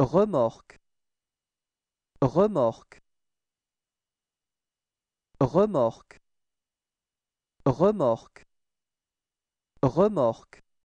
remorque remorque remorque remorque remorque